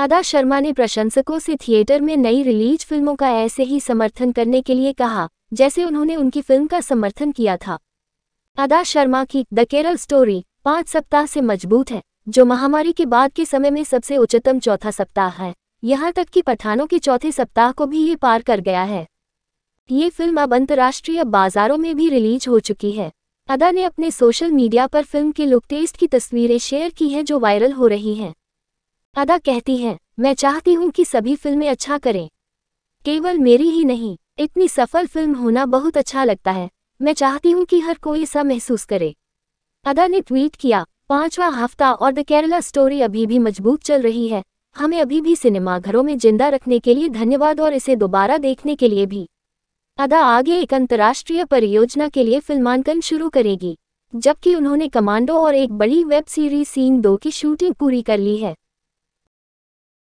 अदा शर्मा ने प्रशंसकों से थिएटर में नई रिलीज फिल्मों का ऐसे ही समर्थन करने के लिए कहा जैसे उन्होंने उनकी फिल्म का समर्थन किया था अदा शर्मा की द केरल स्टोरी पाँच सप्ताह से मजबूत है जो महामारी के बाद के समय में सबसे उच्चतम चौथा सप्ताह है यहाँ तक कि पठानों के चौथे सप्ताह को भी ये पार कर गया है ये फिल्म अब अंतर्राष्ट्रीय बाजारों में भी रिलीज हो चुकी है अदा ने अपने सोशल मीडिया पर फिल्म के लुक टेस्ट की तस्वीरें शेयर की हैं जो वायरल हो रही हैं अदा कहती हैं मैं चाहती हूँ कि सभी फिल्में अच्छा करें केवल मेरी ही नहीं इतनी सफल फिल्म होना बहुत अच्छा लगता है मैं चाहती हूँ कि हर कोई ऐसा महसूस करे अदा ने ट्वीट किया पांचवा हफ्ता और द केरला स्टोरी अभी भी मजबूत चल रही है हमें अभी भी सिनेमाघरों में जिंदा रखने के लिए धन्यवाद और इसे दोबारा देखने के लिए भी अदा आगे एक अंतर्राष्ट्रीय परियोजना के लिए फिल्मांकन शुरू करेगी जबकि उन्होंने कमांडो और एक बड़ी वेब सीरीज सीन दो की शूटिंग पूरी कर ली है